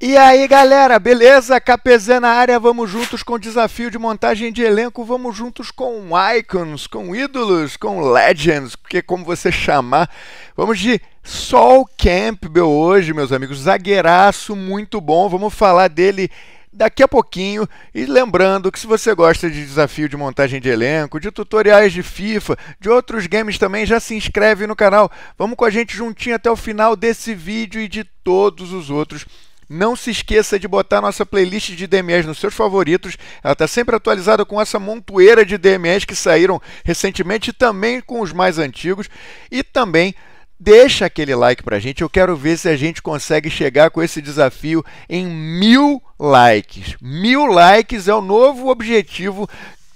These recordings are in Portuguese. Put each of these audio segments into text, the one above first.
E aí galera, beleza? KPZ na área, vamos juntos com o desafio de montagem de elenco, vamos juntos com icons, com ídolos, com legends, porque como você chamar. Vamos de Sol Campbell hoje, meus amigos, zagueiraço muito bom, vamos falar dele daqui a pouquinho. E lembrando que se você gosta de desafio de montagem de elenco, de tutoriais de FIFA, de outros games também, já se inscreve no canal. Vamos com a gente juntinho até o final desse vídeo e de todos os outros não se esqueça de botar nossa playlist de DMEs nos seus favoritos. Ela está sempre atualizada com essa montoeira de DMEs que saíram recentemente, também com os mais antigos. E também deixa aquele like para a gente. Eu quero ver se a gente consegue chegar com esse desafio em mil likes. Mil likes é o novo objetivo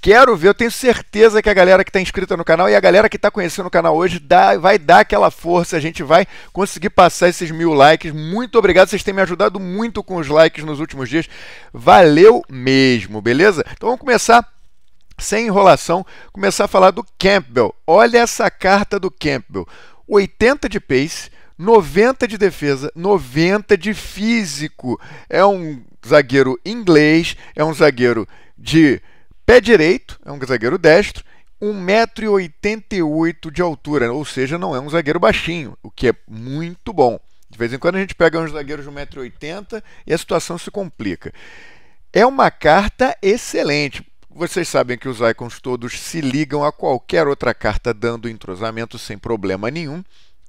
Quero ver, eu tenho certeza que a galera que está inscrita no canal e a galera que está conhecendo o canal hoje dá, vai dar aquela força, a gente vai conseguir passar esses mil likes. Muito obrigado, vocês têm me ajudado muito com os likes nos últimos dias. Valeu mesmo, beleza? Então vamos começar sem enrolação, começar a falar do Campbell. Olha essa carta do Campbell: 80 de pace. 90 de defesa, 90 de físico. É um zagueiro inglês, é um zagueiro de Pé direito, é um zagueiro destro, 1,88m de altura, ou seja, não é um zagueiro baixinho, o que é muito bom. De vez em quando a gente pega uns zagueiros de 1,80m e a situação se complica. É uma carta excelente. Vocês sabem que os icons todos se ligam a qualquer outra carta, dando entrosamento sem problema nenhum.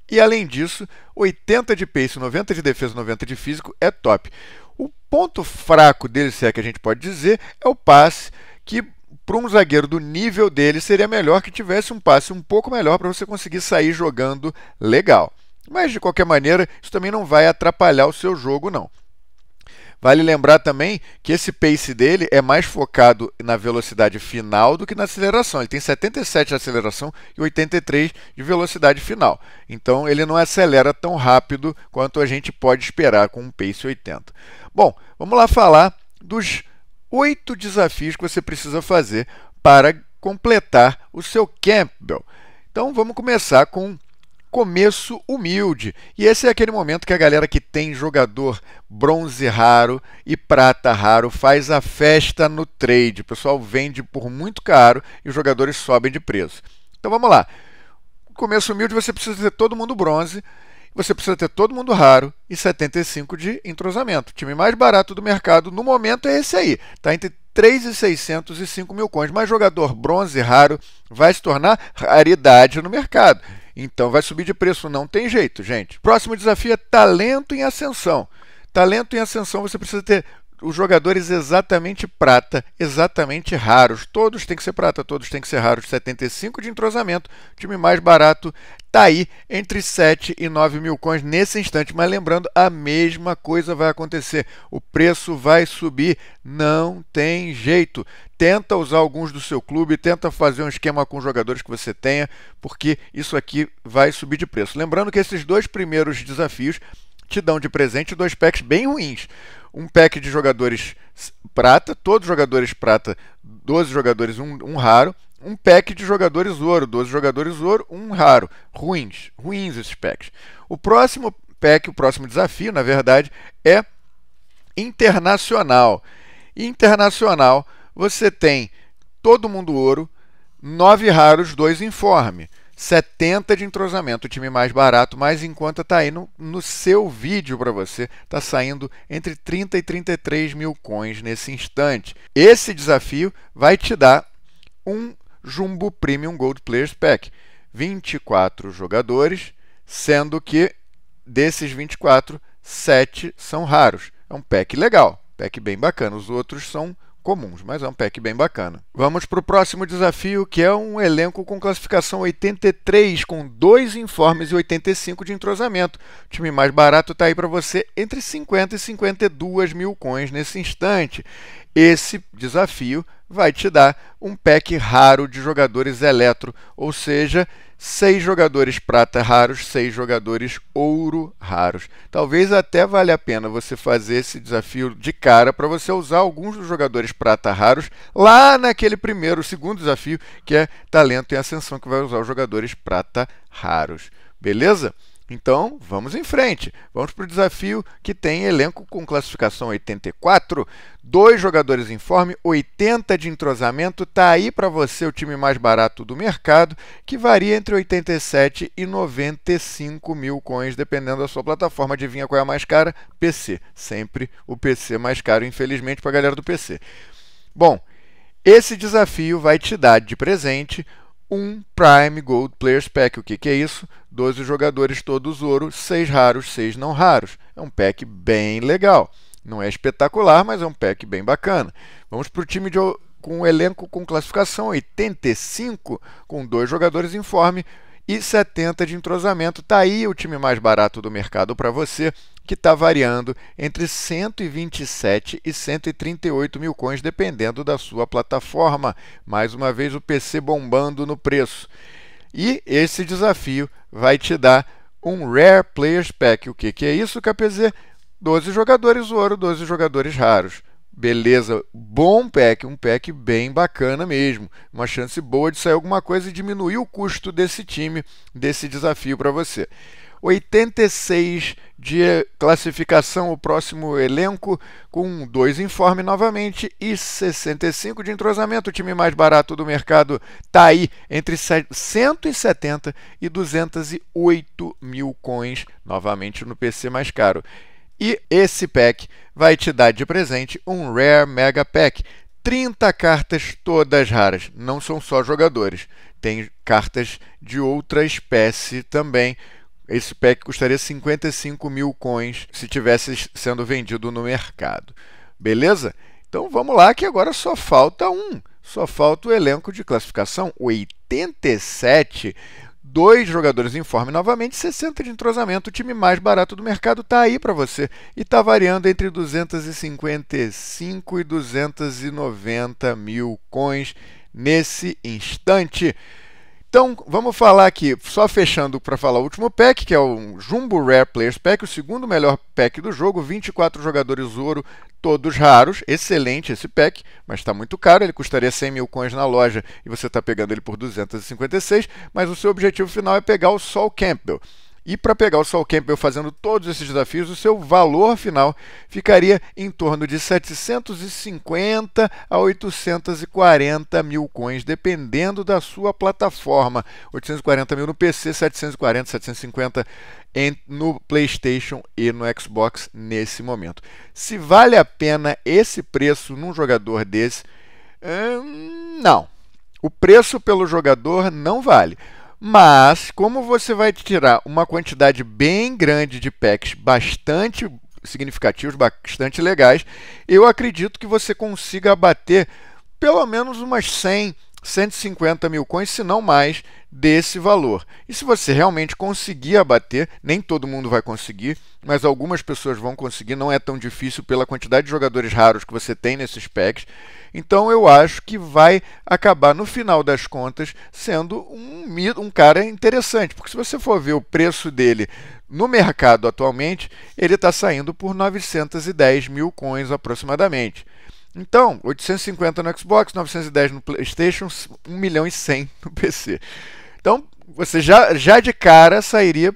E além disso, 80 de pace, 90 de defesa, 90 de físico é top. O ponto fraco dele, se é que a gente pode dizer, é o passe que para um zagueiro do nível dele seria melhor que tivesse um passe um pouco melhor para você conseguir sair jogando legal. Mas de qualquer maneira, isso também não vai atrapalhar o seu jogo não. Vale lembrar também que esse pace dele é mais focado na velocidade final do que na aceleração. Ele tem 77 de aceleração e 83 de velocidade final. Então ele não acelera tão rápido quanto a gente pode esperar com um pace 80. Bom, vamos lá falar dos oito desafios que você precisa fazer para completar o seu Campbell. Então vamos começar com começo humilde. E esse é aquele momento que a galera que tem jogador bronze raro e prata raro faz a festa no trade. O pessoal vende por muito caro e os jogadores sobem de preço. Então vamos lá. Começo humilde você precisa ter todo mundo bronze você precisa ter todo mundo raro e 75 de entrosamento. O time mais barato do mercado no momento é esse aí. Está entre 3,600 e 5 mil coins. Mas jogador bronze raro vai se tornar raridade no mercado. Então vai subir de preço, não tem jeito, gente. Próximo desafio é talento em ascensão. Talento em ascensão, você precisa ter os jogadores exatamente prata, exatamente raros. Todos têm que ser prata, todos têm que ser raros. 75 de entrosamento, time mais barato tá aí entre 7 e 9 mil coins nesse instante. Mas lembrando, a mesma coisa vai acontecer. O preço vai subir, não tem jeito. Tenta usar alguns do seu clube, tenta fazer um esquema com os jogadores que você tenha, porque isso aqui vai subir de preço. Lembrando que esses dois primeiros desafios te dão de presente dois packs bem ruins um pack de jogadores prata, todos jogadores prata, 12 jogadores, um, um raro, um pack de jogadores ouro, 12 jogadores ouro, um raro, ruins, ruins esses packs. O próximo pack, o próximo desafio, na verdade, é internacional. Internacional, você tem todo mundo ouro, 9 raros, 2 informe. 70 de entrosamento, o time mais barato, mas enquanto está aí no, no seu vídeo para você, está saindo entre 30 e 33 mil coins nesse instante. Esse desafio vai te dar um Jumbo Premium Gold Players Pack, 24 jogadores, sendo que desses 24, 7 são raros. É um pack legal, pack bem bacana. Os outros são comuns, mas é um pack bem bacana. Vamos para o próximo desafio, que é um elenco com classificação 83, com dois informes e 85 de entrosamento. O time mais barato está aí para você entre 50 e 52 mil coins nesse instante. Esse desafio vai te dar um pack raro de jogadores eletro, ou seja, seis jogadores prata raros, seis jogadores ouro raros. Talvez até vale a pena você fazer esse desafio de cara para você usar alguns dos jogadores prata raros lá naquele primeiro, segundo desafio, que é talento e ascensão, que vai usar os jogadores prata raros. Beleza? Então, vamos em frente. Vamos para o desafio que tem elenco com classificação 84, dois jogadores em forme, 80 de entrosamento. Tá aí para você o time mais barato do mercado, que varia entre 87 e 95 mil coins, dependendo da sua plataforma. Adivinha qual é a mais cara? PC. Sempre o PC mais caro, infelizmente, para a galera do PC. Bom, esse desafio vai te dar de presente um Prime Gold Players Pack. O que, que é isso? 12 jogadores todos ouro, 6 raros, 6 não raros. É um pack bem legal. Não é espetacular, mas é um pack bem bacana. Vamos para o time de, com o elenco com classificação 85, com dois jogadores em forma e 70 de entrosamento. Está aí o time mais barato do mercado para você, que está variando entre 127 e 138 mil coins, dependendo da sua plataforma. Mais uma vez, o PC bombando no preço. E esse desafio vai te dar um Rare Players Pack. O que, que é isso, KPZ? 12 jogadores ouro, 12 jogadores raros. Beleza, bom pack, um pack bem bacana mesmo. Uma chance boa de sair alguma coisa e diminuir o custo desse time, desse desafio para você. 86 de classificação, o próximo elenco, com dois informes novamente e 65 de entrosamento. O time mais barato do mercado está aí entre 170 e 208 mil coins, novamente no PC mais caro. E esse pack vai te dar de presente um Rare Mega Pack. 30 cartas todas raras, não são só jogadores, tem cartas de outra espécie também. Esse pack custaria 55 mil coins se tivesse sendo vendido no mercado. Beleza? Então vamos lá que agora só falta um. Só falta o elenco de classificação 87 dois jogadores em forma novamente, 60 de entrosamento, o time mais barato do mercado está aí para você e está variando entre 255 e 290 mil coins nesse instante. Então, vamos falar aqui, só fechando para falar o último pack, que é o Jumbo Rare Players Pack, o segundo melhor pack do jogo, 24 jogadores ouro, todos raros, excelente esse pack, mas está muito caro, ele custaria 100 mil coins na loja e você está pegando ele por 256, mas o seu objetivo final é pegar o Sol Campbell. E para pegar o Sol Campbell fazendo todos esses desafios, o seu valor final ficaria em torno de 750 a 840 mil coins, dependendo da sua plataforma. 840 mil no PC, 740, 750 no PlayStation e no Xbox nesse momento. Se vale a pena esse preço num jogador desse? Hum, não. O preço pelo jogador não vale. Mas, como você vai tirar uma quantidade bem grande de packs bastante significativos, bastante legais, eu acredito que você consiga abater pelo menos umas 100, 150 mil coins, se não mais, desse valor. E se você realmente conseguir abater, nem todo mundo vai conseguir, mas algumas pessoas vão conseguir, não é tão difícil pela quantidade de jogadores raros que você tem nesses packs. Então eu acho que vai acabar, no final das contas, sendo um, um cara interessante, porque se você for ver o preço dele no mercado atualmente, ele está saindo por 910 mil coins aproximadamente. Então, 850 no Xbox, 910 no PlayStation, 1 milhão e 100 no PC. Então, você já, já de cara sairia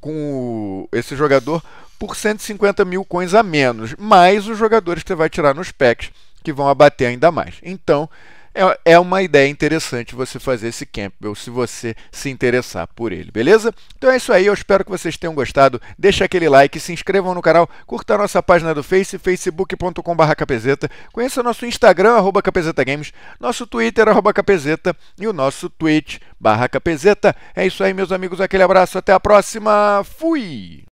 com esse jogador por 150 mil coins a menos, mais os jogadores que você vai tirar nos packs, que vão abater ainda mais. Então, é, é, uma ideia interessante você fazer esse Campbell, se você se interessar por ele, beleza? Então é isso aí, eu espero que vocês tenham gostado. Deixa aquele like, se inscrevam no canal, curta a nossa página do Face, facebook.com.br capezeta, conheça nosso Instagram, arroba nosso Twitter, arroba capezeta e o nosso Twitch, barra capezeta. É isso aí, meus amigos, aquele abraço, até a próxima, fui!